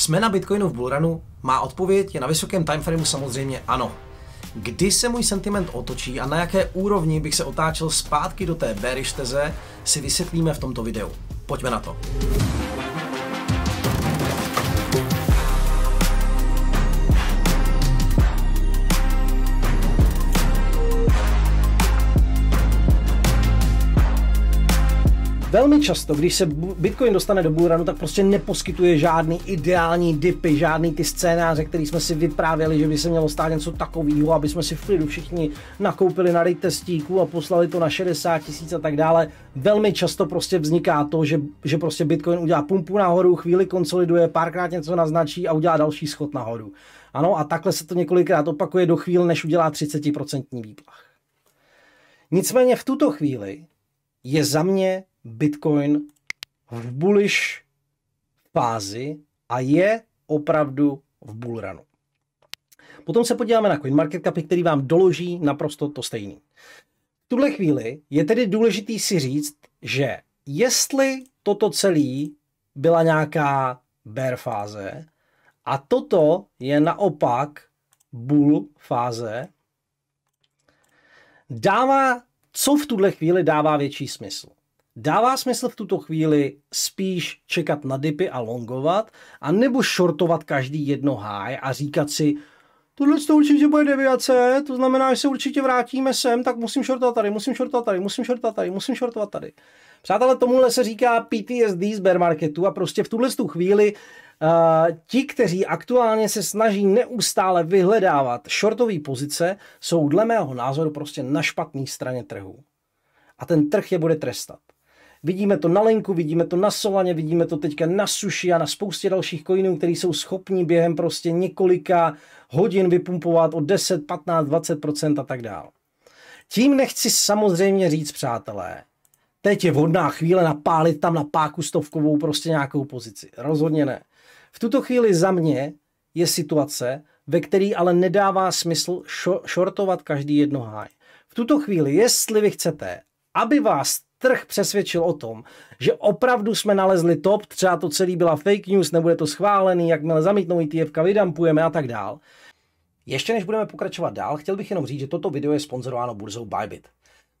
Jsme na Bitcoinu v bullrunu? Má odpověď je na vysokém timeframeu samozřejmě ano. Kdy se můj sentiment otočí a na jaké úrovni bych se otáčel zpátky do té bearish teze, si vysvětlíme v tomto videu. Pojďme na to. Velmi často, když se Bitcoin dostane do bullrunu, tak prostě neposkytuje žádný ideální dipy, žádný ty scénáře, který jsme si vyprávěli, že by se mělo stát něco takového, aby jsme si v klidu všichni nakoupili na rejtestíku a poslali to na 60 tisíc a tak dále. Velmi často prostě vzniká to, že, že prostě Bitcoin udělá pumpu nahoru, chvíli konsoliduje, párkrát něco naznačí a udělá další schod nahoru. Ano, a takhle se to několikrát opakuje do chvíli, než udělá 30% výplach. Nicméně v tuto chvíli je za mě Bitcoin v bullish fázi a je opravdu v bullrunu. Potom se podíváme na CoinMarketCap, který vám doloží naprosto to stejný. V tuhle chvíli je tedy důležitý si říct, že jestli toto celé byla nějaká bear fáze a toto je naopak bull fáze, dává, co v tuhle chvíli dává větší smysl. Dává smysl v tuto chvíli spíš čekat na dipy a longovat, anebo shortovat každý jedno high a říkat si, tohle to určitě bude deviace, to znamená, že se určitě vrátíme sem, tak musím shortovat tady, musím shortovat tady, musím shortovat tady, musím shortovat tady. Přátelé, tomuhle se říká PTSD z bear marketu a prostě v tuhle tu chvíli Uh, ti, kteří aktuálně se snaží neustále vyhledávat shortové pozice, jsou dle mého názoru prostě na špatné straně trhu. A ten trh je bude trestat. Vidíme to na linku, vidíme to na Solaně, vidíme to teďka na Sushi a na spoustě dalších coinů, které jsou schopní během prostě několika hodin vypumpovat o 10, 15, 20% a tak dále. Tím nechci samozřejmě říct, přátelé, teď je vhodná chvíle napálit tam na páku stovkovou prostě nějakou pozici. Rozhodně ne. V tuto chvíli za mě je situace, ve které ale nedává smysl šortovat každý jedno háj. V tuto chvíli, jestli vy chcete, aby vás trh přesvědčil o tom, že opravdu jsme nalezli top, třeba to celý byla fake news, nebude to schválený, jakmile zamítnou ETF, vydampujeme a tak dál. Ještě než budeme pokračovat dál, chtěl bych jenom říct, že toto video je sponzorováno burzou Bybit.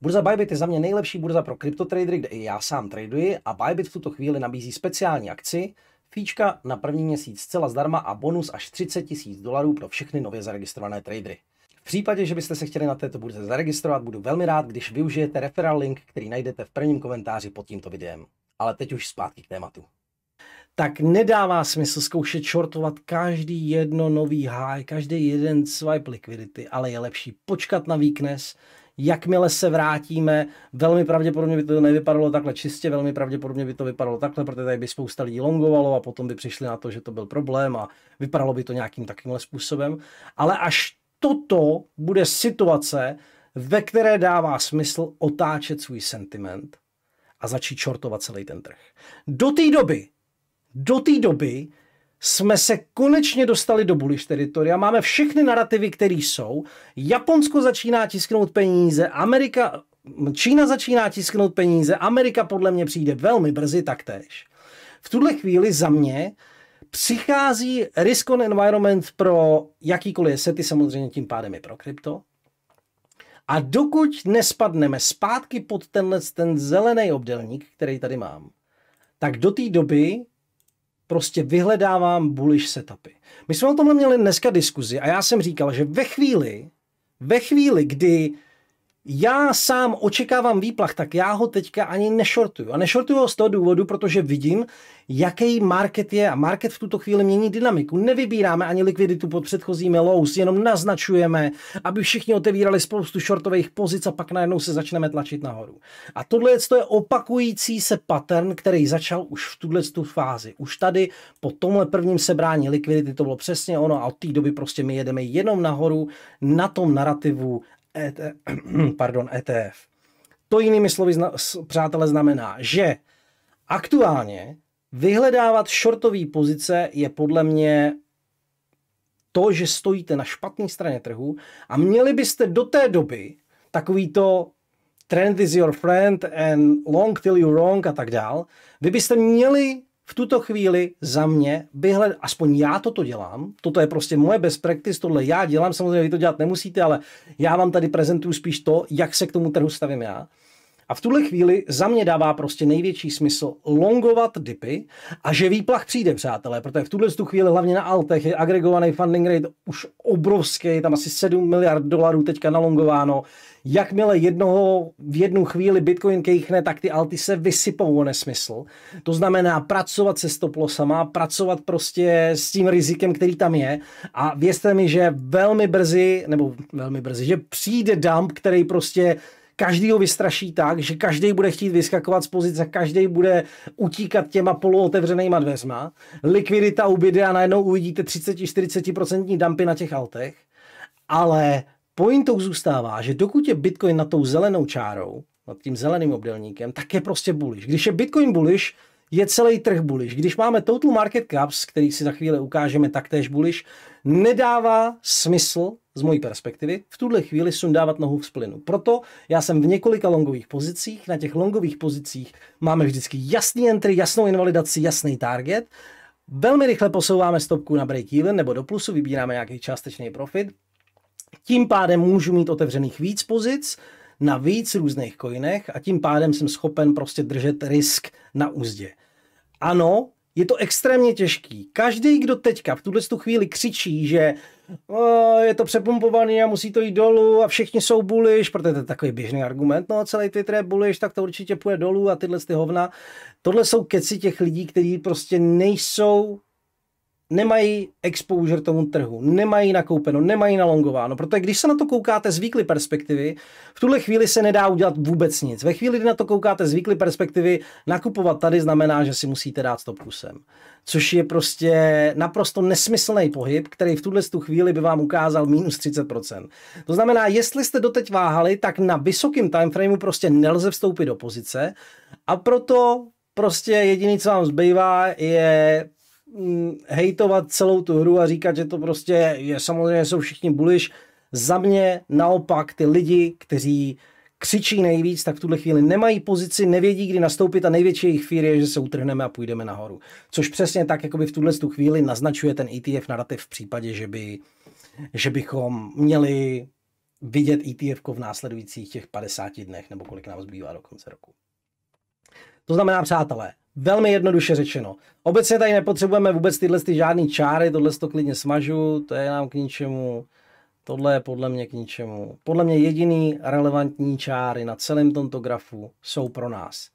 Burza Bybit je za mě nejlepší burza pro kryptotradery, kde i já sám traduji a Bybit v tuto chvíli nabízí speciální akci, fíčka na první měsíc zcela zdarma a bonus až 30 000 dolarů pro všechny nově zaregistrované tradery. V případě, že byste se chtěli na této burze zaregistrovat, budu velmi rád, když využijete referral link, který najdete v prvním komentáři pod tímto videem. Ale teď už zpátky k tématu. Tak nedává smysl zkoušet shortovat každý jedno nový high, každý jeden swipe liquidity, ale je lepší počkat na weakness, jakmile se vrátíme, velmi pravděpodobně by to nevypadalo takhle čistě, velmi pravděpodobně by to vypadalo takhle, protože tady by spousta lidí longovalo a potom by přišli na to, že to byl problém a vypadalo by to nějakým takovýmhle způsobem. Ale až toto bude situace, ve které dává smysl otáčet svůj sentiment a začít čortovat celý ten trh. Do té doby, do té doby jsme se konečně dostali do bullish teritoria, máme všechny narrativy, které jsou. Japonsko začíná tisknout peníze, Amerika, Čína začíná tisknout peníze, Amerika podle mě přijde velmi brzy taktéž. V tuhle chvíli za mě přichází risk on environment pro jakýkoliv sety, samozřejmě tím pádem i pro krypto. A dokud nespadneme zpátky pod tenhle ten zelený obdelník, který tady mám, tak do té doby prostě vyhledávám bullish setupy. My jsme o tomhle měli dneska diskuzi a já jsem říkal, že ve chvíli, ve chvíli, kdy já sám očekávám výplach, tak já ho teďka ani nešortuju. A nešortuju ho z toho důvodu, protože vidím, jaký market je a market v tuto chvíli mění dynamiku. Nevybíráme ani likviditu pod předchozími lows, jenom naznačujeme, aby všichni otevírali spoustu shortových pozic a pak najednou se začneme tlačit nahoru. A tohle to je opakující se pattern, který začal už v tuhle tu fázi. Už tady po tomhle prvním sebrání likvidity to bylo přesně ono a od té doby prostě my jedeme jenom nahoru na tom narrativu ET, pardon, ETF. To jinými slovy, přátelé, znamená, že aktuálně vyhledávat shortové pozice je podle mě to, že stojíte na špatné straně trhu a měli byste do té doby takovýto trend is your friend and long till you wrong a tak dál, vy byste měli v tuto chvíli za mě bych hled, aspoň já toto dělám, toto je prostě moje best practice, tohle já dělám, samozřejmě vy to dělat nemusíte, ale já vám tady prezentuju spíš to, jak se k tomu trhu stavím já. A v tuhle chvíli za mě dává prostě největší smysl longovat dipy a že výplach přijde, přátelé, protože v tuhle tu chvíli hlavně na altech je agregovaný funding rate už obrovský, tam asi 7 miliard dolarů teďka nalongováno. Jakmile jednoho v jednu chvíli Bitcoin kejchne, tak ty alty se vysypou o nesmysl. To znamená pracovat se stoplosama, pracovat prostě s tím rizikem, který tam je a věřte mi, že velmi brzy, nebo velmi brzy, že přijde dump, který prostě každý ho vystraší tak, že každý bude chtít vyskakovat z pozice, každý bude utíkat těma polootevřenýma dveřma, likvidita ubyde a najednou uvidíte 30-40% dumpy na těch altech, ale pointou zůstává, že dokud je Bitcoin na tou zelenou čárou, nad tím zeleným obdelníkem, tak je prostě bullish. Když je Bitcoin bullish, je celý trh bullish. Když máme total market caps, který si za chvíli ukážeme, tak též bullish, nedává smysl z mojí perspektivy v tuhle chvíli sundávat nohu v splinu. Proto já jsem v několika longových pozicích. Na těch longových pozicích máme vždycky jasný entry, jasnou invalidaci, jasný target. Velmi rychle posouváme stopku na break-even nebo do plusu, vybíráme nějaký částečný profit. Tím pádem můžu mít otevřených víc pozic, na víc různých kojinech a tím pádem jsem schopen prostě držet risk na úzdě. Ano, je to extrémně těžký. Každý, kdo teďka v tuhle tu chvíli křičí, že o, je to přepumpovaný a musí to jít dolů a všichni jsou buliš, protože to je takový běžný argument, no celý Twitter je buliš, tak to určitě půjde dolů a tyhle ty hovna. Tohle jsou keci těch lidí, kteří prostě nejsou nemají exposure tomu trhu, nemají nakoupeno, nemají nalongováno, protože když se na to koukáte z výkly perspektivy, v tuhle chvíli se nedá udělat vůbec nic. Ve chvíli, kdy na to koukáte z výkly perspektivy, nakupovat tady znamená, že si musíte dát stop kusem. Což je prostě naprosto nesmyslný pohyb, který v tuhle tu chvíli by vám ukázal minus 30%. To znamená, jestli jste doteď váhali, tak na vysokém timeframeu prostě nelze vstoupit do pozice a proto prostě jediný, co vám zbývá, je Mm, hejtovat celou tu hru a říkat, že to prostě je samozřejmě jsou všichni buliš. Za mě naopak ty lidi, kteří křičí nejvíc, tak v tuhle chvíli nemají pozici, nevědí, kdy nastoupit a největší jejich fear je, že se utrhneme a půjdeme nahoru. Což přesně tak, jako by v tuhle chvíli naznačuje ten ETF narrativ v případě, že, by, že bychom měli vidět ETF v následujících těch 50 dnech, nebo kolik nám zbývá do konce roku. To znamená, přátelé, Velmi jednoduše řečeno. Obecně tady nepotřebujeme vůbec tyhle ty žádný čáry, tohle to klidně smažu, to je nám k ničemu. Tohle je podle mě k ničemu. Podle mě jediný relevantní čáry na celém tomto grafu jsou pro nás.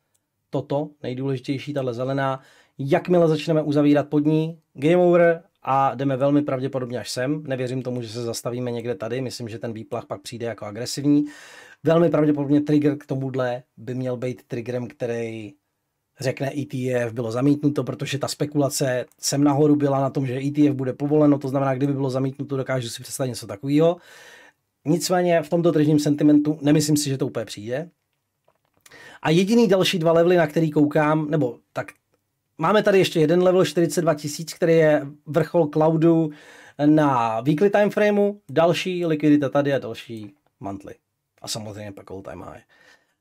Toto, nejdůležitější, tahle zelená, jakmile začneme uzavírat pod ní, game over a jdeme velmi pravděpodobně až sem. Nevěřím tomu, že se zastavíme někde tady, myslím, že ten výplach pak přijde jako agresivní. Velmi pravděpodobně trigger k tomuhle by měl být triggerem, který řekne ETF, bylo zamítnuto, protože ta spekulace sem nahoru byla na tom, že ETF bude povoleno, to znamená, kdyby bylo zamítnuto, dokážu si představit něco takového. Nicméně v tomto tržním sentimentu nemyslím si, že to úplně přijde. A jediný další dva levely, na který koukám, nebo tak máme tady ještě jeden level 42 tisíc, který je vrchol cloudu na weekly frameu. další likvidita tady a další monthly. A samozřejmě pak all time high.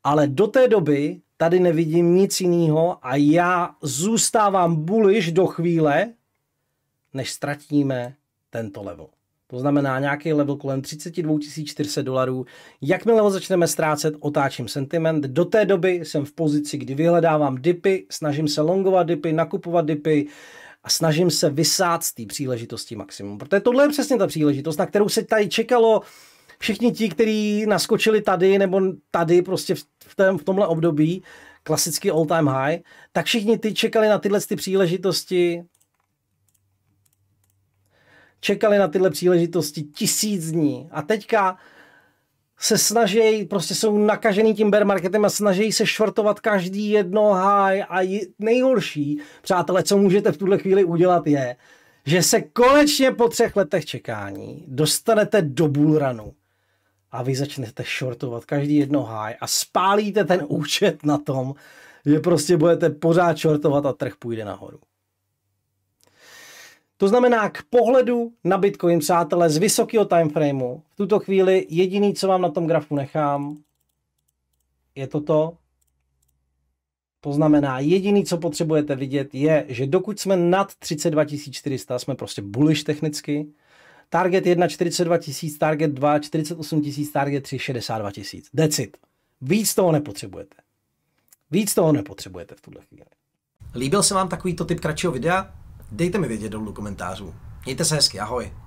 Ale do té doby tady nevidím nic jiného a já zůstávám bullish do chvíle, než ztratíme tento level. To znamená nějaký level kolem 32 400 dolarů. Jakmile ho začneme ztrácet, otáčím sentiment. Do té doby jsem v pozici, kdy vyhledávám dipy, snažím se longovat dipy, nakupovat dipy a snažím se vysát z té příležitosti maximum. Protože tohle je přesně ta příležitost, na kterou se tady čekalo všichni ti, kteří naskočili tady nebo tady prostě v, tém, v tomhle období, klasicky all time high, tak všichni ty čekali na tyhle ty příležitosti čekali na tyhle příležitosti tisíc dní a teďka se snaží, prostě jsou nakažený tím bear marketem a snaží se švartovat každý jedno high a nejhorší, přátelé, co můžete v tuhle chvíli udělat je, že se konečně po třech letech čekání dostanete do bullrunu a vy začnete shortovat každý jedno háj a spálíte ten účet na tom, že prostě budete pořád shortovat a trh půjde nahoru. To znamená, k pohledu na Bitcoin, přátelé, z vysokého timeframeu, v tuto chvíli jediný, co vám na tom grafu nechám, je toto. To znamená, jediný, co potřebujete vidět, je, že dokud jsme nad 32 400, jsme prostě bullish technicky, Target 1 42 tisíc, Target 2 48 tisíc, Target 3 62 tisíc. Decit. Víc toho nepotřebujete. Víc toho nepotřebujete v tuhle chvíli. Líbil se vám takovýto typ kratšího videa? Dejte mi vědět dolů do komentářů. Mějte se hezky, ahoj.